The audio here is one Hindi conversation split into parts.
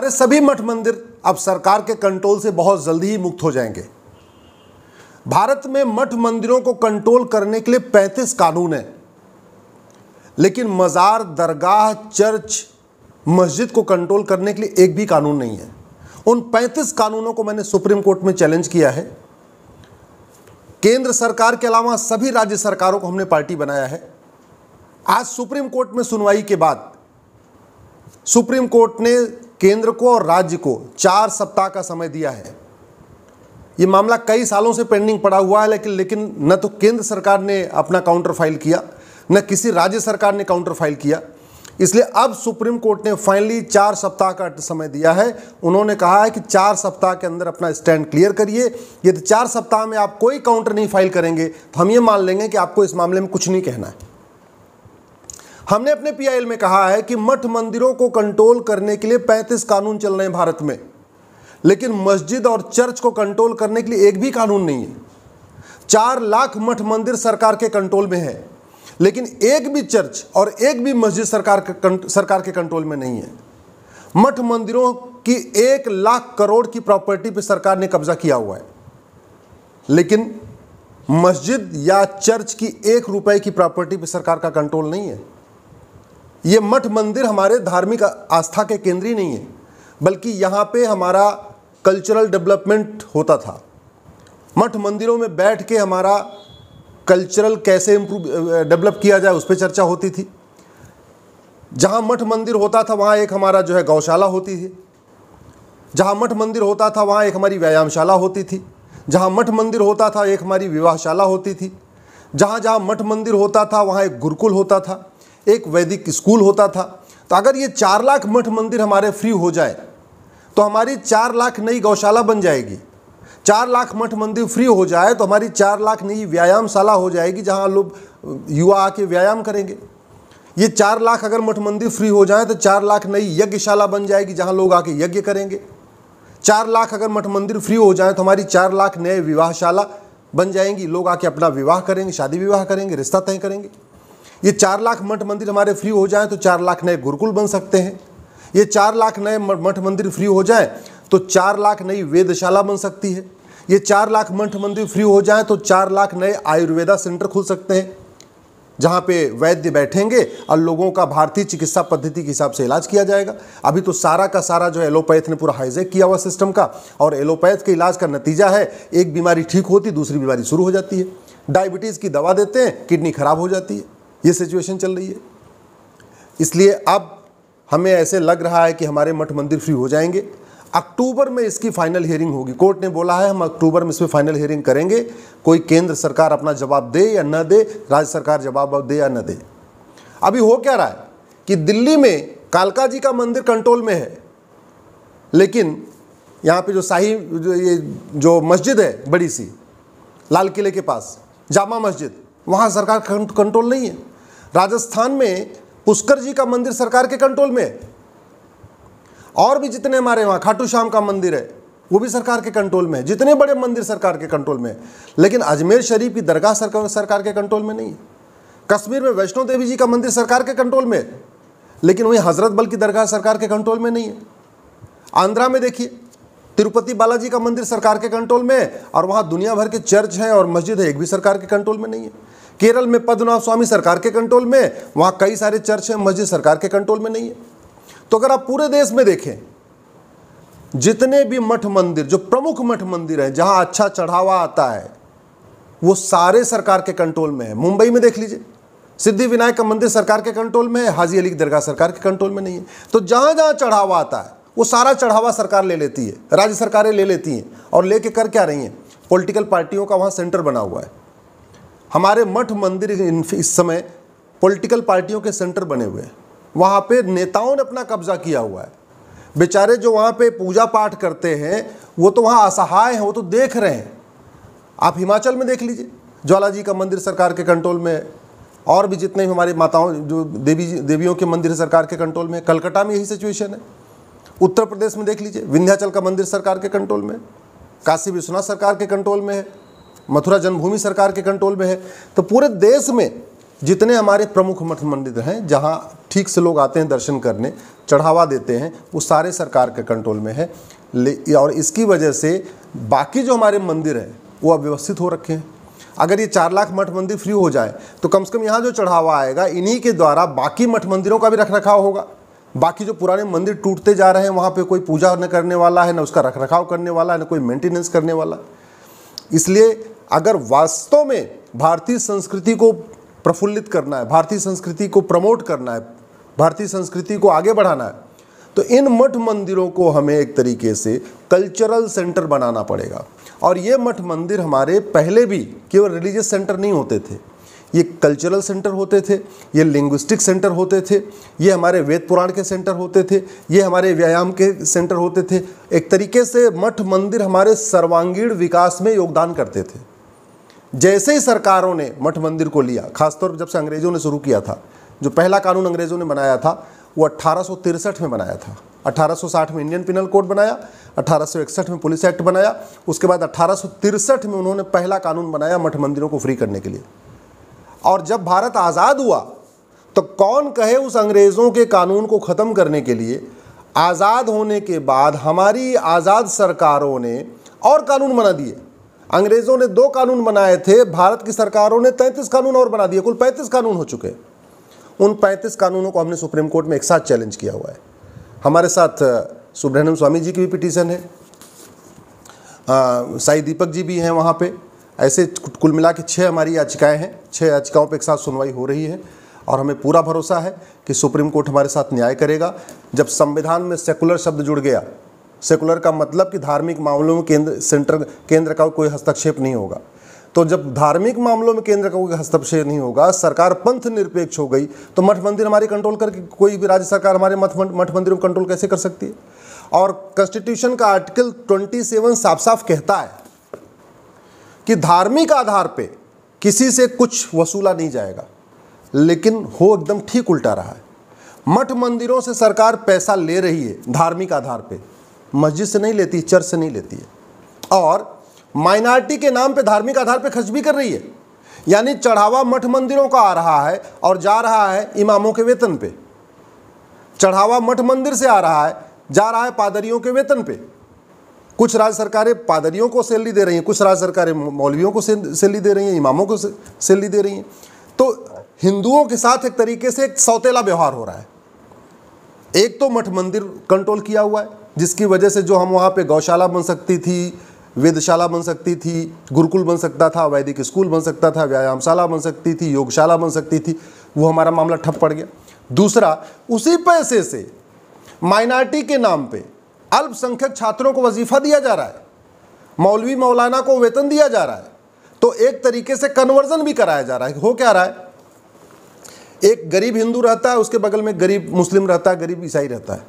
हमारे सभी मठ मंदिर अब सरकार के कंट्रोल से बहुत जल्दी ही मुक्त हो जाएंगे भारत में मठ मंदिरों को कंट्रोल करने के लिए 35 कानून हैं लेकिन मज़ार दरगाह चर्च मस्जिद को कंट्रोल करने के लिए एक भी कानून नहीं है उन 35 कानूनों को मैंने सुप्रीम कोर्ट में चैलेंज किया है केंद्र सरकार के अलावा सभी राज्य सरकारों को हमने पार्टी बनाया है आज सुप्रीम कोर्ट में सुनवाई के बाद सुप्रीम कोर्ट ने केंद्र को और राज्य को चार सप्ताह का समय दिया है ये मामला कई सालों से पेंडिंग पड़ा हुआ है लेकिन लेकिन न तो केंद्र सरकार ने अपना काउंटर फाइल किया न किसी राज्य सरकार ने काउंटर फाइल किया इसलिए अब सुप्रीम कोर्ट ने फाइनली चार सप्ताह का समय दिया है उन्होंने कहा है कि चार सप्ताह के अंदर अपना स्टैंड क्लियर करिए यदि चार सप्ताह में आप कोई काउंटर नहीं फाइल करेंगे तो हम ये मान लेंगे कि आपको इस मामले में कुछ नहीं कहना है हमने अपने पीआईएल में कहा है कि मठ मंदिरों को कंट्रोल करने के लिए 35 कानून चल रहे हैं भारत में लेकिन मस्जिद और चर्च को कंट्रोल करने के लिए एक भी कानून नहीं है चार लाख मठ मंदिर सरकार के कंट्रोल में है लेकिन एक भी चर्च और एक भी मस्जिद सरकार के सरकार के कंट्रोल में नहीं है मठ मंदिरों की एक लाख करोड़ की प्रॉपर्टी पर सरकार ने कब्जा किया हुआ है लेकिन मस्जिद या चर्च की एक रुपए की प्रॉपर्टी पर सरकार का कंट्रोल नहीं है ये मठ मंदिर हमारे धार्मिक आस्था के केंद्र ही नहीं है बल्कि यहाँ पे हमारा कल्चरल डेवलपमेंट होता था मठ मंदिरों में बैठ के हमारा कल्चरल कैसे इम्प्रूव डेवलप किया जाए उस पर चर्चा होती थी जहाँ मठ मंदिर होता था वहाँ एक हमारा जो है गौशाला होती थी जहाँ मठ मंदिर होता था वहाँ एक हमारी व्यायामशाला होती थी जहाँ मठ मंदिर होता था एक हमारी विवाहशाला होती थी जहाँ जहाँ मठ मंदिर होता था वहाँ एक गुरुकुल होता था एक वैदिक स्कूल होता था तो अगर ये चार लाख मठ मंदिर हमारे फ्री हो जाए तो हमारी चार लाख नई गौशाला बन जाएगी चार लाख मठ मंदिर फ्री हो जाए तो हमारी चार लाख नई व्यायामशाला हो जाएगी जहाँ लोग युवा आके व्यायाम करेंगे ये चार लाख अगर मठ मंदिर फ्री हो जाए तो चार लाख नई यज्ञशाला बन जाएगी जहाँ लोग आके यज्ञ करेंगे चार लाख अगर मठ मंदिर फ्री हो जाए तो हमारी चार लाख नए विवाहशाला बन जाएंगी लोग आके अपना विवाह करेंगे शादी विवाह करेंगे रिश्ता तय करेंगे ये चार लाख मठ मंदिर हमारे फ्री हो जाएं तो चार लाख नए गुरुकुल बन सकते हैं ये चार लाख नए मठ मंदिर फ्री हो जाएं तो चार लाख नई वेदशाला बन सकती है ये चार लाख मठ मंदिर फ्री हो जाएं तो चार लाख नए आयुर्वेदा सेंटर खुल सकते हैं जहाँ पे वैद्य बैठेंगे और लोगों का भारतीय चिकित्सा पद्धति के हिसाब से इलाज किया जाएगा अभी तो सारा का सारा जो एलोपैथ ने पूरा हाईजेक किया हुआ सिस्टम का और एलोपैथ के इलाज का नतीजा है एक बीमारी ठीक होती दूसरी बीमारी शुरू हो जाती है डायबिटीज़ की दवा देते हैं किडनी खराब हो जाती है ये सिचुएशन चल रही है इसलिए अब हमें ऐसे लग रहा है कि हमारे मठ मंदिर फ्री हो जाएंगे अक्टूबर में इसकी फाइनल हियरिंग होगी कोर्ट ने बोला है हम अक्टूबर में इस पर फाइनल हियरिंग करेंगे कोई केंद्र सरकार अपना जवाब दे या न दे राज्य सरकार जवाब दे या न दे अभी हो क्या रहा है कि दिल्ली में कालका जी का मंदिर कंट्रोल में है लेकिन यहाँ पे जो शाही जो ये जो मस्जिद है बड़ी सी लाल किले के पास जामा मस्जिद वहाँ सरकार कंट्रोल नहीं है राजस्थान में पुष्कर जी का मंदिर सरकार के कंट्रोल में और भी जितने हमारे वहाँ खाटू श्याम का मंदिर है वो भी सरकार के कंट्रोल में है जितने बड़े मंदिर सरकार के कंट्रोल में है लेकिन अजमेर शरीफ की दरगाह सरकार के कंट्रोल में नहीं है कश्मीर में वैष्णो देवी जी का मंदिर सरकार के कंट्रोल में लेकिन वहीं हजरत बल की दरगाह सरकार के कंट्रोल में नहीं है आंध्रा में देखिए तिरुपति बालाजी का मंदिर सरकार के कंट्रोल में और वहाँ दुनिया भर के चर्च हैं और मस्जिद है एक भी सरकार के कंट्रोल में नहीं है केरल में पद्मनाभ स्वामी सरकार के कंट्रोल में वहाँ कई सारे चर्च हैं मस्जिद सरकार के कंट्रोल में नहीं है तो अगर आप पूरे देश में देखें जितने भी मठ मंदिर जो प्रमुख मठ मंदिर हैं जहाँ अच्छा चढ़ावा आता है वो सारे सरकार के कंट्रोल में है मुंबई में देख लीजिए सिद्धि विनायक का मंदिर सरकार के कंट्रोल में है हाजी अली की दरगाह सरकार के कंट्रोल में नहीं है तो जहाँ जहाँ चढ़ावा आता है वो सारा चढ़ावा सरकार ले लेती है राज्य सरकारें ले लेती हैं और लेके कर क्या रही हैं पॉलिटिकल पार्टियों का वहाँ सेंटर बना हुआ है हमारे मठ मंदिर इस समय पॉलिटिकल पार्टियों के सेंटर बने हुए हैं वहाँ पे नेताओं ने अपना कब्जा किया हुआ है बेचारे जो वहाँ पे पूजा पाठ करते हैं वो तो वहाँ असहाय हैं वो तो देख रहे हैं आप हिमाचल में देख लीजिए ज्वाला जी का मंदिर सरकार के कंट्रोल में है और भी जितने भी हमारी माताओं जो देवी देवियों के मंदिर सरकार के कंट्रोल में कलकत्ता में यही सिचुएशन है उत्तर प्रदेश में देख लीजिए विंध्याचल का मंदिर सरकार के कंट्रोल में काशी विश्वनाथ सरकार के कंट्रोल में है मथुरा जन्मभूमि सरकार के कंट्रोल में है तो पूरे देश में जितने हमारे प्रमुख मठ मंदिर हैं जहाँ ठीक से लोग आते हैं दर्शन करने चढ़ावा देते हैं वो सारे सरकार के कंट्रोल में है और इसकी वजह से बाकी जो हमारे मंदिर हैं वो अव्यवस्थित हो रखे हैं अगर ये चार लाख मठ मंदिर फ्री हो जाए तो कम से कम यहाँ जो चढ़ावा आएगा इन्हीं के द्वारा बाकी मठ मंदिरों का भी रख रखाव होगा बाकी जो पुराने मंदिर टूटते जा रहे हैं वहाँ पे कोई पूजा न करने वाला है ना उसका रख रखाव करने वाला है ना कोई मेंटेनेंस करने वाला इसलिए अगर वास्तव में भारतीय संस्कृति को प्रफुल्लित करना है भारतीय संस्कृति को प्रमोट करना है भारतीय संस्कृति को आगे बढ़ाना है तो इन मठ मंदिरों को हमें एक तरीके से कल्चरल सेंटर बनाना पड़ेगा और ये मठ मंदिर हमारे पहले भी केवल रिलीजियस सेंटर नहीं होते थे ये कल्चरल सेंटर होते थे ये लिंग्विस्टिक सेंटर होते थे ये हमारे वेद पुराण के सेंटर होते थे ये हमारे व्यायाम के सेंटर होते थे एक तरीके से मठ मंदिर हमारे सर्वांगीण विकास में योगदान करते थे जैसे ही सरकारों ने मठ मंदिर को लिया खासतौर पर जब से अंग्रेज़ों ने शुरू किया था जो पहला कानून अंग्रेज़ों ने बनाया था वो अट्ठारह में बनाया था 1860 में इंडियन पिनल कोड बनाया 1861 में पुलिस एक्ट बनाया उसके बाद अट्ठारह में उन्होंने पहला कानून बनाया मठ मंदिरों को फ्री करने के लिए और जब भारत आज़ाद हुआ तो कौन कहे उस अंग्रेज़ों के कानून को ख़त्म करने के लिए आज़ाद होने के बाद हमारी आज़ाद सरकारों ने और कानून बना दिए अंग्रेज़ों ने दो कानून बनाए थे भारत की सरकारों ने तैंतीस कानून और बना दिए कुल पैंतीस कानून हो चुके उन पैंतीस कानूनों को हमने सुप्रीम कोर्ट में एक साथ चैलेंज किया हुआ है हमारे साथ सुब्रहण्यम स्वामी जी की भी पिटीशन है आ, साई दीपक जी भी हैं वहाँ पे ऐसे कुल मिला के छः हमारी याचिकाएं हैं छः याचिकाओं पर एक साथ सुनवाई हो रही है और हमें पूरा भरोसा है कि सुप्रीम कोर्ट हमारे साथ न्याय करेगा जब संविधान में सेकुलर शब्द जुड़ गया सेकुलर का मतलब कि धार्मिक मामलों में केंद्र सेंटर केंद्र का कोई हस्तक्षेप नहीं होगा तो जब धार्मिक मामलों में केंद्र का कोई हस्तक्षेप नहीं होगा सरकार पंथ निरपेक्ष हो गई तो मठ मंदिर हमारी कंट्रोल करके कोई भी राज्य सरकार हमारे मठ मठ मंदिर को कंट्रोल कैसे कर सकती है और कॉन्स्टिट्यूशन का आर्टिकल 27 साफ साफ कहता है कि धार्मिक आधार पे किसी से कुछ वसूला नहीं जाएगा लेकिन हो एकदम ठीक उल्टा रहा है मठ मंदिरों से सरकार पैसा ले रही है धार्मिक आधार पर मस्जिद से नहीं लेती चर्च से नहीं लेती है और माइनॉरिटी के नाम पे धार्मिक आधार पे खर्च भी कर रही है यानी चढ़ावा मठ मंदिरों का आ रहा है और जा रहा है इमामों के वेतन पे चढ़ावा मठ मंदिर से आ रहा है जा रहा है पादरियों के वेतन पे कुछ राज्य सरकारें पादरियों को सैलरी दे रही हैं कुछ राज्य सरकारें मौलवियों को सैलरी दे रही हैं इमामों को सैलरी दे रही हैं तो हिंदुओं के साथ एक तरीके से एक सौतेला व्यवहार हो रहा है एक तो मठ मंदिर कंट्रोल किया हुआ है जिसकी वजह से जो हम वहाँ पे गौशाला बन सकती थी वेदशाला बन सकती थी गुरुकुल बन सकता था वैदिक स्कूल बन सकता था व्यायामशाला बन सकती थी योगशाला बन सकती थी वो हमारा मामला ठप पड़ गया दूसरा उसी पैसे से माइनॉरिटी के नाम पर अल्पसंख्यक छात्रों को वजीफा दिया जा रहा है मौलवी मौलाना को वेतन दिया जा रहा है तो एक तरीके से कन्वर्जन भी कराया जा रहा है हो क्या रहा है एक गरीब हिंदू रहता है उसके बगल में गरीब मुस्लिम रहता है गरीब ईसाई रहता है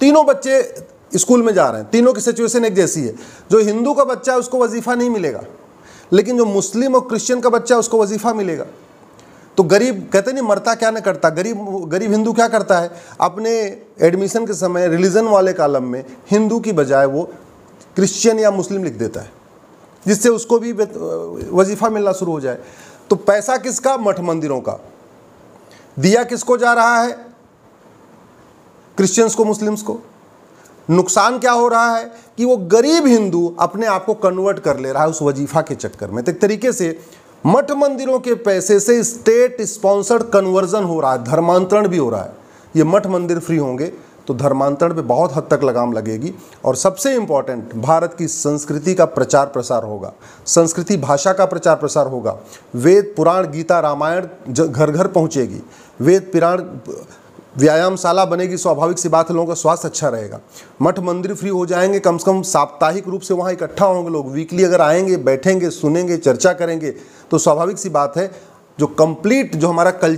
तीनों बच्चे स्कूल में जा रहे हैं तीनों की सिचुएशन एक जैसी है जो हिंदू का बच्चा है उसको वजीफ़ा नहीं मिलेगा लेकिन जो मुस्लिम और क्रिश्चियन का बच्चा है उसको वजीफ़ा मिलेगा तो गरीब कहते नहीं मरता क्या ना करता गरीब गरीब हिंदू क्या करता है अपने एडमिशन के समय रिलीजन वाले कालम में हिंदू की बजाय वो क्रिश्चियन या मुस्लिम लिख देता है जिससे उसको भी वजीफ़ा मिलना शुरू हो जाए तो पैसा किसका मठ मंदिरों का दिया किसको जा रहा है क्रिश्चियंस को मुस्लिम्स को नुकसान क्या हो रहा है कि वो गरीब हिंदू अपने आप को कन्वर्ट कर ले रहा है उस वजीफा के चक्कर में तो एक तरीके से मठ मंदिरों के पैसे से स्टेट स्पॉन्सर्ड कन्वर्जन हो रहा है धर्मांतरण भी हो रहा है ये मठ मंदिर फ्री होंगे तो धर्मांतरण पे बहुत हद तक लगाम लगेगी और सबसे इम्पॉर्टेंट भारत की संस्कृति का प्रचार प्रसार होगा संस्कृति भाषा का प्रचार प्रसार होगा वेद पुराण गीता रामायण घर घर पहुँचेगी वेद पुराण व्यायामशाला बनेगी स्वाभाविक सी बात है लोगों का स्वास्थ्य अच्छा रहेगा मठ मंदिर फ्री हो जाएंगे कम से कम साप्ताहिक रूप से वहाँ इकट्ठा होंगे लोग वीकली अगर आएंगे बैठेंगे सुनेंगे चर्चा करेंगे तो स्वाभाविक सी बात है जो कंप्लीट जो हमारा कल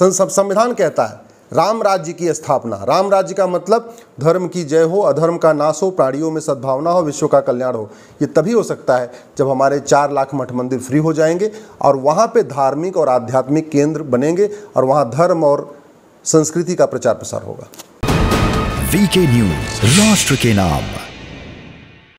संविधान कहता है राम राज्य की स्थापना राम राज्य का मतलब धर्म की जय हो अधर्म का नाश हो प्राणियों में सद्भावना हो विश्व का कल्याण हो ये तभी हो सकता है जब हमारे चार लाख मठ मंदिर फ्री हो जाएंगे और वहाँ पे धार्मिक और आध्यात्मिक केंद्र बनेंगे और वहाँ धर्म और संस्कृति का प्रचार प्रसार होगा वीके न्यूज राष्ट्र के नाम